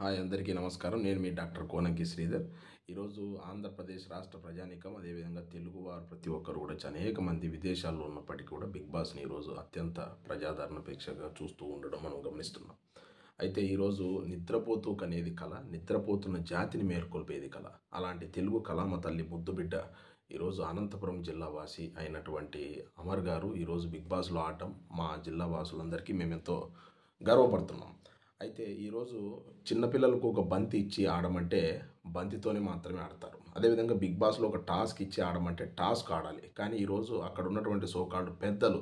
hi అందరికీ నమస్కారం నేను మీ డాక్టర్ కోనంకి శ్రీధర్ ఈరోజు ఆంధ్రప్రదేశ్ రాష్ట్ర ప్రజానీకం అదేవిధంగా తెలుగువారు ప్రతి ఒక్కరు కూడా అనేక మంది విదేశాల్లో ఉన్నప్పటికీ కూడా బిగ్ బాస్ని ఈరోజు అత్యంత ప్రజాదరణ పేక్షగా చూస్తూ ఉండడం మనం గమనిస్తున్నాం అయితే ఈరోజు నిద్రపోతూ కనేది కళ నిద్రపోతున్న జాతిని మేల్కొల్పేది కళ అలాంటి తెలుగు కళామ తల్లి ముద్దుబిడ్డ ఈరోజు అనంతపురం జిల్లా వాసి అయినటువంటి అమర్ గారు ఈరోజు బిగ్ బాస్లో ఆడటం మా జిల్లా వాసులందరికీ మేమెంతో గర్వపడుతున్నాం అయితే ఈరోజు చిన్నపిల్లలకు ఒక బంతి ఇచ్చి ఆడమంటే బంతితోనే మాత్రమే ఆడతారు అదేవిధంగా బిగ్ బాస్లో ఒక టాస్క్ ఇచ్చి ఆడమంటే టాస్క్ ఆడాలి కానీ ఈరోజు అక్కడ ఉన్నటువంటి సోకాళ్ళు పెద్దలు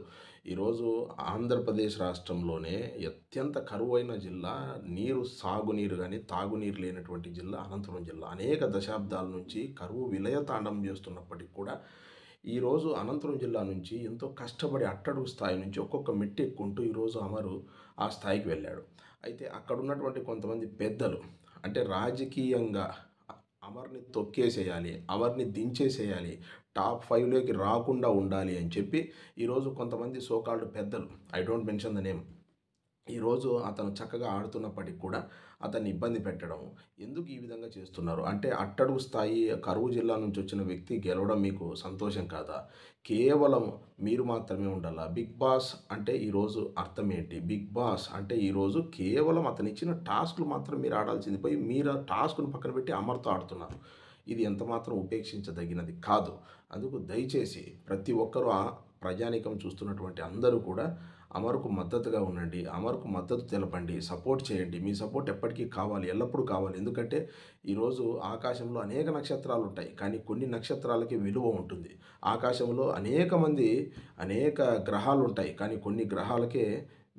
ఈరోజు ఆంధ్రప్రదేశ్ రాష్ట్రంలోనే అత్యంత కరువైన జిల్లా నీరు సాగునీరు కానీ తాగునీరు లేనటువంటి జిల్లా అనంతపురం జిల్లా అనేక దశాబ్దాల నుంచి కరువు విలయ తాండం చేస్తున్నప్పటికీ కూడా ఈరోజు అనంతపురం జిల్లా నుంచి ఎంతో కష్టపడి అట్టడుగు స్థాయి నుంచి ఒక్కొక్క మెట్టు ఎక్కుంటూ ఈరోజు అమరు ఆ స్థాయికి వెళ్ళాడు అయితే అక్కడ ఉన్నటువంటి కొంతమంది పెద్దలు అంటే రాజకీయంగా అమర్ని తొక్కేసేయాలి అమర్ని దించేసేయాలి టాప్ ఫైవ్లోకి రాకుండా ఉండాలి అని చెప్పి ఈరోజు కొంతమంది సోకాల్డ్ పెద్దలు I don't mention the name ఈరోజు అతను చక్కగా ఆడుతున్నప్పటికి కూడా అతన్ని ఇబ్బంది పెట్టడం ఎందుకు ఈ విధంగా చేస్తున్నారు అంటే అట్టడుగు స్థాయి కరువు జిల్లా నుంచి వచ్చిన వ్యక్తి గెలవడం మీకు సంతోషం కాదా కేవలం మీరు మాత్రమే ఉండాలా బిగ్ బాస్ అంటే ఈరోజు అర్థం ఏంటి బిగ్ బాస్ అంటే ఈరోజు కేవలం అతను ఇచ్చిన టాస్క్లు మాత్రం మీరు ఆడాల్సింది పోయి మీరు టాస్క్ను పక్కన పెట్టి అమర్తో ఆడుతున్నారు ఇది ఎంతమాత్రం ఉపేక్షించదగినది కాదు అందుకు దయచేసి ప్రతి ఒక్కరూ ప్రజానీకం చూస్తున్నటువంటి అందరూ కూడా అమరుకు మద్దతుగా ఉండండి అమరుకు మద్దతు తెలపండి సపోర్ట్ చేయండి మీ సపోర్ట్ ఎప్పటికీ కావాలి ఎల్లప్పుడూ కావాలి ఎందుకంటే ఈరోజు ఆకాశంలో అనేక నక్షత్రాలు ఉంటాయి కానీ కొన్ని నక్షత్రాలకి విలువ ఉంటుంది ఆకాశంలో అనేక మంది అనేక గ్రహాలు ఉంటాయి కానీ కొన్ని గ్రహాలకే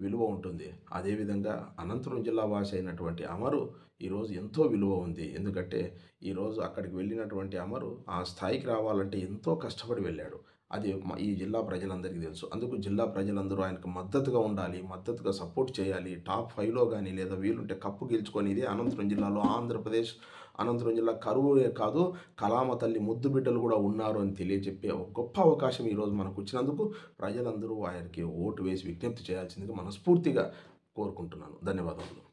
విలువ ఉంటుంది అదేవిధంగా అనంతపురం జిల్లా వాస అయినటువంటి అమరు ఈరోజు ఎంతో విలువ ఉంది ఎందుకంటే ఈరోజు అక్కడికి వెళ్ళినటువంటి అమరు ఆ స్థాయికి రావాలంటే ఎంతో కష్టపడి వెళ్ళాడు అది ఈ జిల్లా ప్రజలందరికీ తెలుసు అందుకు జిల్లా ప్రజలందరూ ఆయనకు మద్దతుగా ఉండాలి మద్దతుగా సపోర్ట్ చేయాలి టాప్ ఫైవ్లో కానీ లేదా వీలుంటే కప్పు గెలుచుకొని ఇదే అనంతపురం జిల్లాలో ఆంధ్రప్రదేశ్ అనంతపురం జిల్లా కరువునే కాదు కలామ తల్లి ముద్దు బిడ్డలు కూడా ఉన్నారు అని తెలియజెప్పే ఒక గొప్ప అవకాశం ఈరోజు మనకు వచ్చినందుకు ప్రజలందరూ ఆయనకి ఓటు వేసి విజ్ఞప్తి చేయాల్సిందిగా మనస్ఫూర్తిగా కోరుకుంటున్నాను ధన్యవాదాలు